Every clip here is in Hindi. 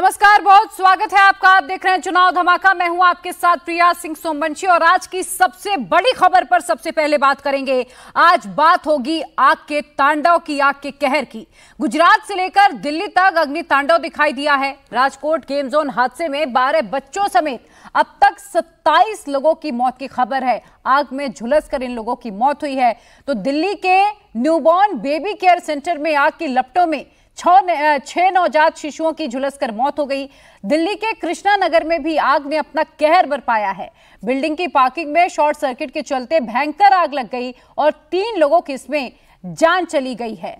नमस्कार बहुत स्वागत है आपका आप देख रहे हैं चुनाव धमाका मैं हूं आपके साथ प्रिया सिंह सोमवंशी और आज की सबसे बड़ी खबर पर सबसे पहले बात करेंगे आज बात होगी आग के तांडव की आग के कहर की गुजरात से लेकर दिल्ली तक अग्नि तांडव दिखाई दिया है राजकोट गेम जोन हादसे में बारह बच्चों समेत अब तक सत्ताईस लोगों की मौत की खबर है आग में झुलस कर इन लोगों की मौत हुई है तो दिल्ली के न्यूबॉर्न बेबी केयर सेंटर में आग की लपटों में छह नवजात शिशुओं की झुलसकर मौत हो गई दिल्ली के कृष्णा नगर में भी आग ने अपना कहर बरपाया है बिल्डिंग की पार्किंग में शॉर्ट सर्किट के चलते भयंकर आग लग गई और तीन लोगों की इसमें जान चली गई है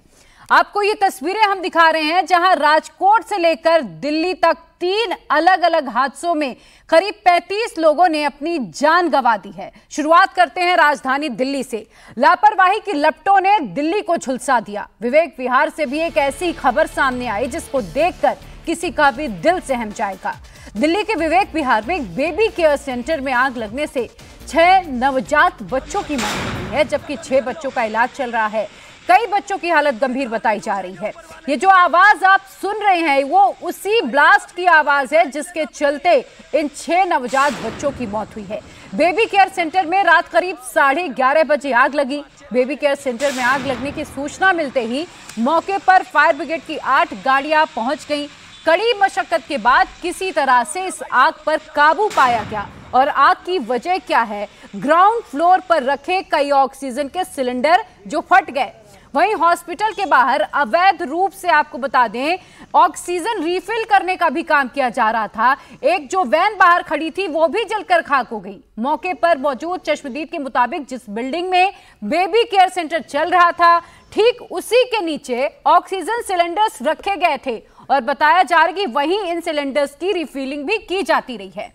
आपको ये तस्वीरें हम दिखा रहे हैं जहां राजकोट से लेकर दिल्ली तक तीन अलग अलग हादसों में करीब 35 लोगों ने अपनी जान गंवा दी है शुरुआत करते हैं राजधानी दिल्ली से लापरवाही की लपटों ने दिल्ली को झुलसा दिया विवेक विहार से भी एक ऐसी खबर सामने आई जिसको देखकर किसी का भी दिल सहम जाएगा दिल्ली के विवेक विहार में एक बेबी केयर सेंटर में आग लगने से छह नवजात बच्चों की मौत हुई है जबकि छह बच्चों का इलाज चल रहा है कई बच्चों की हालत गंभीर बताई जा रही है ये जो आवाज आप सुन रहे हैं वो उसी ब्लास्ट की आवाज है जिसके चलते इन छह नवजात बच्चों की मौत हुई है बेबी केयर सेंटर में रात करीब साढ़े ग्यारह बजे आग लगी बेबी केयर सेंटर में आग लगने की सूचना मिलते ही मौके पर फायर ब्रिगेड की आठ गाड़ियां पहुंच गई कड़ी मशक्कत के बाद किसी तरह से इस आग पर काबू पाया गया और आग की वजह क्या है ग्राउंड फ्लोर पर रखे कई ऑक्सीजन के सिलेंडर जो फट गए वहीं हॉस्पिटल के बाहर अवैध रूप से आपको बता दें ऑक्सीजन रिफिल करने का भी काम किया जा रहा था एक जो वैन बाहर खड़ी थी वो भी जलकर खाक हो गई मौके पर मौजूद चश्मदीद के मुताबिक जिस बिल्डिंग में बेबी केयर सेंटर चल रहा था ठीक उसी के नीचे ऑक्सीजन सिलेंडर्स रखे गए थे और बताया जा रहा कि वहीं इन सिलेंडर्स की रिफिलिंग भी की जाती रही है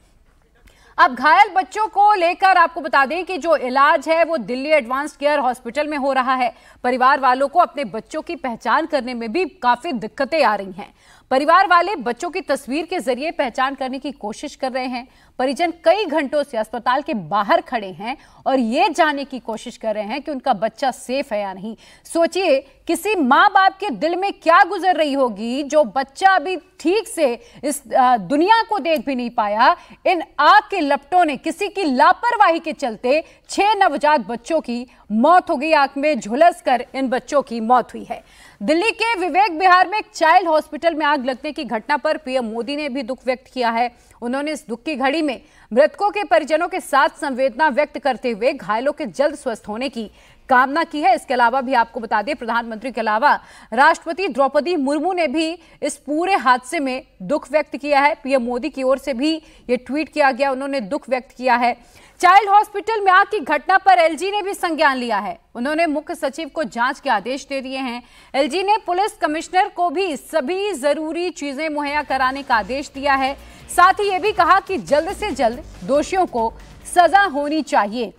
अब घायल बच्चों को लेकर आपको बता दें कि जो इलाज है वो दिल्ली एडवांस केयर हॉस्पिटल में हो रहा है परिवार वालों को अपने बच्चों की पहचान करने में भी काफी दिक्कतें आ रही हैं परिवार वाले बच्चों की तस्वीर के जरिए पहचान करने की कोशिश कर रहे हैं परिजन कई घंटों से अस्पताल के बाहर खड़े हैं और ये जाने की कोशिश कर रहे हैं कि उनका बच्चा सेफ है या नहीं सोचिए किसी माँ बाप के दिल में क्या गुजर रही होगी जो बच्चा अभी ठीक से इस दुनिया को देख भी नहीं पाया इन आग के लपटों ने किसी की लापरवाही के चलते छह नवजात बच्चों की मौत हो गई आंख में झुलस कर इन बच्चों की मौत हुई है दिल्ली के विवेक बिहार में एक चाइल्ड हॉस्पिटल में आग लगने की घटना पर पीएम मोदी ने भी दुख व्यक्त किया है उन्होंने इस दुख की घड़ी में मृतकों के परिजनों के साथ संवेदना व्यक्त करते हुए घायलों के जल्द स्वस्थ होने की कामना की है इसके अलावा भी आपको बता दें प्रधानमंत्री के अलावा राष्ट्रपति द्रौपदी मुर्मू ने भी इस पूरे हादसे में दुख व्यक्त किया है पीएम मोदी की ओर से भी ये ट्वीट किया गया उन्होंने दुख व्यक्त किया है चाइल्ड हॉस्पिटल में आग की घटना पर एलजी ने भी संज्ञान लिया है उन्होंने मुख्य सचिव को जांच के आदेश दे दिए हैं एलजी ने पुलिस कमिश्नर को भी सभी जरूरी चीजें मुहैया कराने का आदेश दिया है साथ ही ये भी कहा कि जल्द से जल्द दोषियों को सजा होनी चाहिए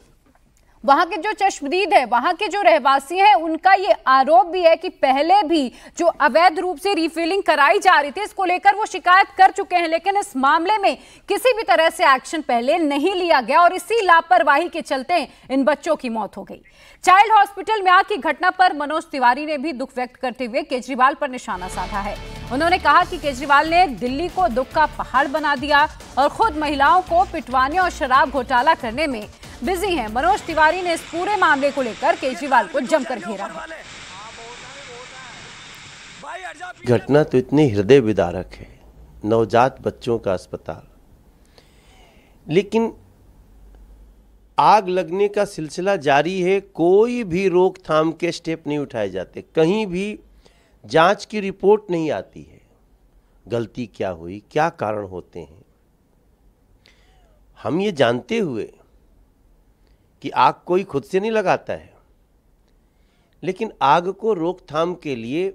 वहां के जो चश्मदीद है वहां के जो रहवासी हैं उनका ये आरोप भी है कि पहले भी जो अवैध रूप से रिफिलिंग कराई जा रही थी इसको लेकर वो शिकायत कर चुके हैं लेकिन इस मामले में किसी भी तरह से एक्शन पहले नहीं लिया गया और इसी लापरवाही के चलते इन बच्चों की मौत हो गई चाइल्ड हॉस्पिटल में आग की घटना पर मनोज तिवारी ने भी दुख व्यक्त करते हुए केजरीवाल पर निशाना साधा है उन्होंने कहा कि केजरीवाल ने दिल्ली को दुख का पहाड़ बना दिया और खुद महिलाओं को पिटवाने और शराब घोटाला करने में बिजी हैं मनोज तिवारी ने इस पूरे मामले को लेकर केजरीवाल को जमकर घेरा है घटना तो इतनी हृदय विदारक है नवजात बच्चों का अस्पताल लेकिन आग लगने का सिलसिला जारी है कोई भी रोकथाम के स्टेप नहीं उठाए जाते कहीं भी जांच की रिपोर्ट नहीं आती है गलती क्या हुई क्या कारण होते हैं हम ये जानते हुए कि आग कोई खुद से नहीं लगाता है लेकिन आग को रोकथाम के लिए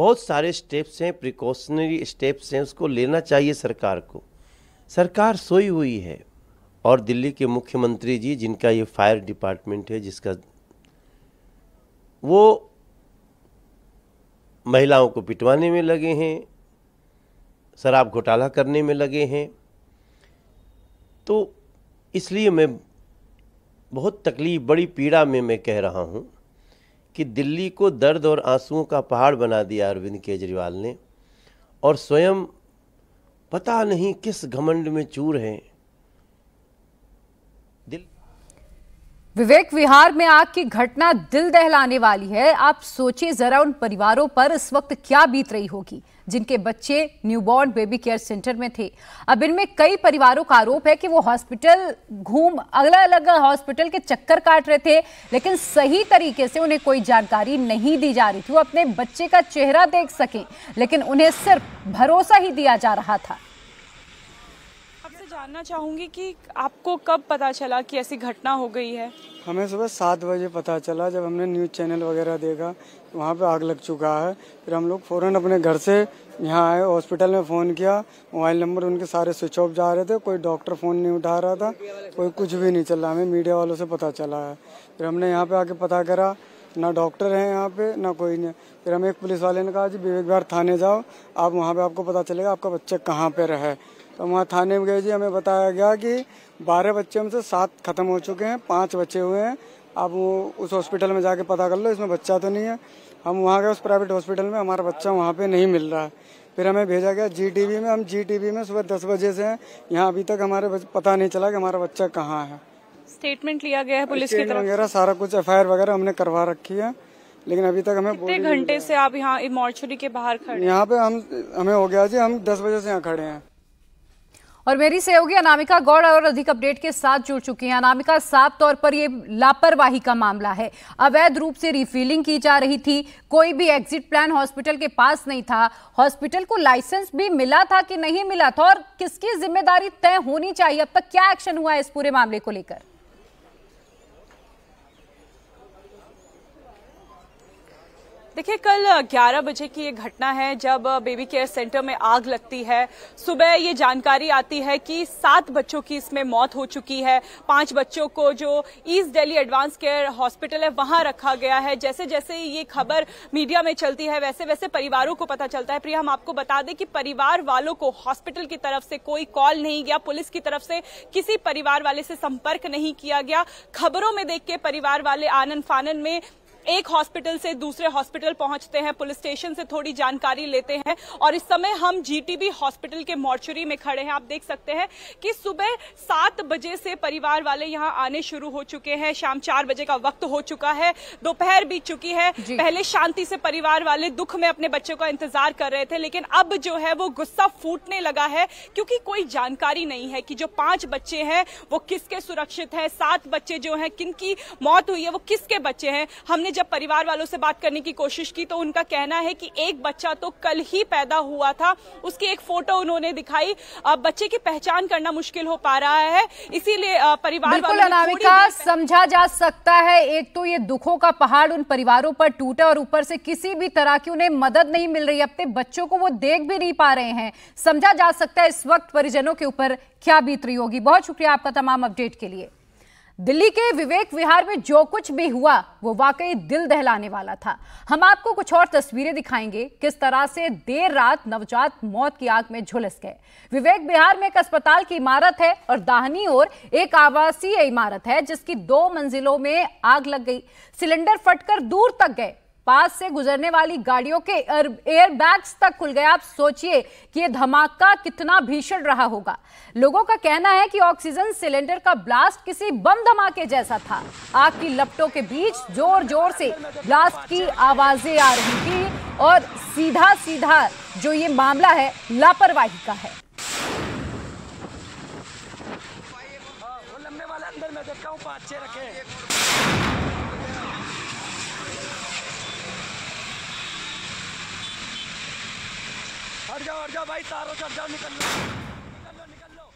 बहुत सारे स्टेप्स हैं प्रिकॉशनरी स्टेप्स हैं उसको लेना चाहिए सरकार को सरकार सोई हुई है और दिल्ली के मुख्यमंत्री जी जिनका ये फायर डिपार्टमेंट है जिसका वो महिलाओं को पिटवाने में लगे हैं शराब घोटाला करने में लगे हैं तो इसलिए मैं बहुत तकलीफ़ बड़ी पीड़ा में मैं कह रहा हूँ कि दिल्ली को दर्द और आंसुओं का पहाड़ बना दिया अरविंद केजरीवाल ने और स्वयं पता नहीं किस घमंड में चूर हैं विवेक विहार में आग की घटना दिल दहलाने वाली है आप सोचिए जरा उन परिवारों पर इस वक्त क्या बीत रही होगी जिनके बच्चे न्यूबॉर्न बेबी केयर सेंटर में थे अब इनमें कई परिवारों का आरोप है कि वो हॉस्पिटल घूम अलग अलग हॉस्पिटल के चक्कर काट रहे थे लेकिन सही तरीके से उन्हें कोई जानकारी नहीं दी जा रही थी वो अपने बच्चे का चेहरा देख सकें लेकिन उन्हें सिर्फ भरोसा ही दिया जा रहा था जानना चाहूंगी कि आपको कब पता चला कि ऐसी घटना हो गई है हमें सुबह सात बजे पता चला जब हमने न्यूज़ चैनल वगैरह देखा वहाँ पे आग लग चुका है फिर हम लोग फ़ौरन अपने घर से यहाँ आए हॉस्पिटल में फ़ोन किया मोबाइल नंबर उनके सारे स्विच ऑफ जा रहे थे कोई डॉक्टर फ़ोन नहीं उठा रहा था कोई कुछ भी नहीं चल रहा हमें मीडिया वालों से पता चला है फिर हमने यहाँ पे आके पता करा ना डॉक्टर है यहाँ पे ना कोई नहीं फिर हमें एक पुलिस वाले ने कहा जी विवेक थाने जाओ आप वहाँ पे आपको पता चलेगा आपका बच्चा कहाँ पे रहे तो वहाँ थाने में गए जी हमें बताया गया कि बारह बच्चे में से सात खत्म हो चुके हैं पाँच बच्चे हुए हैं आप वो उस हॉस्पिटल में जाके पता कर लो इसमें बच्चा तो नहीं है हम वहाँ गए उस प्राइवेट हॉस्पिटल में हमारा बच्चा वहाँ पे नहीं मिल रहा है फिर हमें भेजा गया जीटीबी में हम जीटीबी में सुबह दस बजे से हैं यहाँ अभी तक हमारे पता नहीं चला कि हमारा बच्चा कहाँ है स्टेटमेंट लिया गया है पुलिस की तरफ वगैरह सारा कुछ एफ वगैरह हमने करवा रखी है लेकिन अभी तक हमें घंटे से आप यहाँ मॉर्चरी के बाहर खड़े यहाँ पे हम हमें हो गया जी हम दस बजे से यहाँ खड़े हैं और मेरी सहयोगी अनामिका गौड़ और अधिक अपडेट के साथ जुड़ चुकी हैं अनामिका साफ तौर पर ये लापरवाही का मामला है अवैध रूप से रिफिलिंग की जा रही थी कोई भी एग्जिट प्लान हॉस्पिटल के पास नहीं था हॉस्पिटल को लाइसेंस भी मिला था कि नहीं मिला था और किसकी जिम्मेदारी तय होनी चाहिए अब तक क्या एक्शन हुआ है इस पूरे मामले को लेकर देखिए कल 11 बजे की ये घटना है जब बेबी केयर सेंटर में आग लगती है सुबह ये जानकारी आती है कि सात बच्चों की इसमें मौत हो चुकी है पांच बच्चों को जो east Delhi advance care hospital है वहां रखा गया है जैसे जैसे ये खबर मीडिया में चलती है वैसे वैसे परिवारों को पता चलता है प्रिया हम आपको बता दें कि परिवार वालों को हॉस्पिटल की तरफ से कोई कॉल नहीं गया पुलिस की तरफ से किसी परिवार वाले से संपर्क नहीं किया गया खबरों में देख के परिवार वाले आनंद फानन में एक हॉस्पिटल से दूसरे हॉस्पिटल पहुंचते हैं पुलिस स्टेशन से थोड़ी जानकारी लेते हैं और इस समय हम जीटीबी हॉस्पिटल के मॉर्चरी में खड़े हैं आप देख सकते हैं कि सुबह सात बजे से परिवार वाले यहाँ आने शुरू हो चुके हैं शाम चार बजे का वक्त हो चुका है दोपहर बीत चुकी है पहले शांति से परिवार वाले दुख में अपने बच्चों का इंतजार कर रहे थे लेकिन अब जो है वो गुस्सा फूटने लगा है क्योंकि कोई जानकारी नहीं है कि जो पांच बच्चे हैं वो किसके सुरक्षित है सात बच्चे जो है किनकी मौत हुई है वो किसके बच्चे हैं हमने जब परिवार वालों से बात करने की कोशिश की तो उनका कहना है कि एक बच्चा तो कल ही पैदा हुआ था उसकी एक फोटो उन्होंने दिखाई अब बच्चे की पहचान करना मुश्किल हो पा रहा है इसीलिए परिवार वालों अनामिका समझा जा सकता है एक तो ये दुखों का पहाड़ उन परिवारों पर टूटा और ऊपर से किसी भी तरह की उन्हें मदद नहीं मिल रही अपने तो बच्चों को वो देख भी नहीं पा रहे हैं समझा जा सकता है इस वक्त परिजनों के ऊपर क्या बीत रही होगी बहुत शुक्रिया आपका तमाम अपडेट के लिए दिल्ली के विवेक विहार में जो कुछ भी हुआ वो वाकई दिल दहलाने वाला था हम आपको कुछ और तस्वीरें दिखाएंगे किस तरह से देर रात नवजात मौत की आग में झुलस गए विवेक विहार में एक अस्पताल की इमारत है और दाहनी ओर एक आवासीय इमारत है जिसकी दो मंजिलों में आग लग गई सिलेंडर फटकर दूर तक गए पास से गुजरने वाली गाड़ियों के एयरबैग्स तक खुल गए आप सोचिए कि यह धमाका कितना भीषण रहा होगा लोगों का कहना है कि ऑक्सीजन सिलेंडर का ब्लास्ट किसी बम धमाके जैसा था आग की लपटों के बीच जोर जोर से ब्लास्ट की आवाजें आ रही थी और सीधा सीधा जो ये मामला है लापरवाही का है अंदर मैं देखता हूँ पाँच छह रखे चढ़ जाओ भाई चढ़ जाओ निकल लो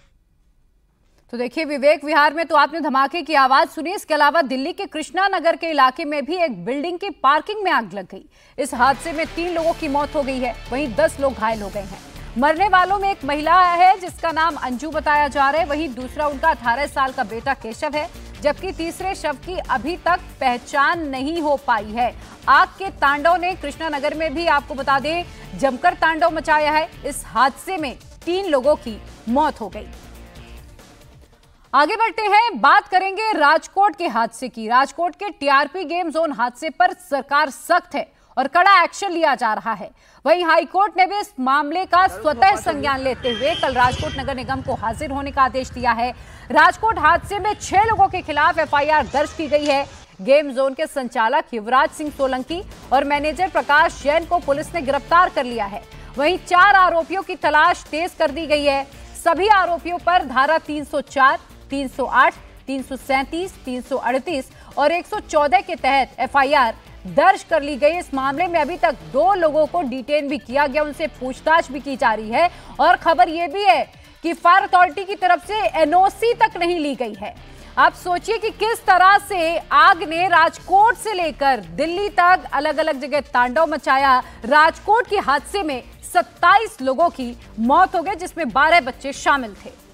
तो देखिए विवेक विहार में तो आपने धमाके की आवाज सुनी इसके अलावा दिल्ली के कृष्णा नगर के इलाके में भी एक बिल्डिंग की पार्किंग में आग लग गई इस हादसे में तीन लोगों की मौत हो गई है वहीं दस लोग घायल हो गए हैं मरने वालों में एक महिला है जिसका नाम अंजू बताया जा रहा है वहीं दूसरा उनका अठारह साल का बेटा केशव है जबकि तीसरे शव की अभी तक पहचान नहीं हो पाई है आग के तांडव ने कृष्णानगर में भी आपको बता दें जमकर तांडव मचाया है इस हादसे में तीन लोगों की मौत हो गई आगे बढ़ते हैं बात करेंगे राजकोट के हादसे की राजकोट के टीआरपी गेम जोन हादसे पर सरकार सख्त है और कड़ा एक्शन लिया जा रहा है वहीं हाईकोर्ट ने भी इस मामले का स्वतः संज्ञान लेते हुए कल राजकोट नगर निगम को हाजिर होने का आदेश दिया है राजकोट हादसे में छह लोगों के खिलाफ एफआईआर दर्ज की गई है गेम जोन के संचालक युवराज सिंह सोलंकी और मैनेजर प्रकाश जैन को पुलिस ने गिरफ्तार कर लिया है वहीं चार आरोपियों की तलाश तेज कर दी गई है सभी आरोपियों पर धारा 304, 308, 337, 338 और 114 के तहत एफआईआर दर्ज कर ली गई इस मामले में अभी तक दो लोगों को डिटेन भी किया गया उनसे पूछताछ भी की जा रही है और खबर यह भी है कि फायर अथॉरिटी की तरफ से एनओसी तक नहीं ली गई है आप सोचिए कि किस तरह से आग ने राजकोट से लेकर दिल्ली तक अलग अलग जगह तांडव मचाया राजकोट के हादसे में 27 लोगों की मौत हो गई जिसमें 12 बच्चे शामिल थे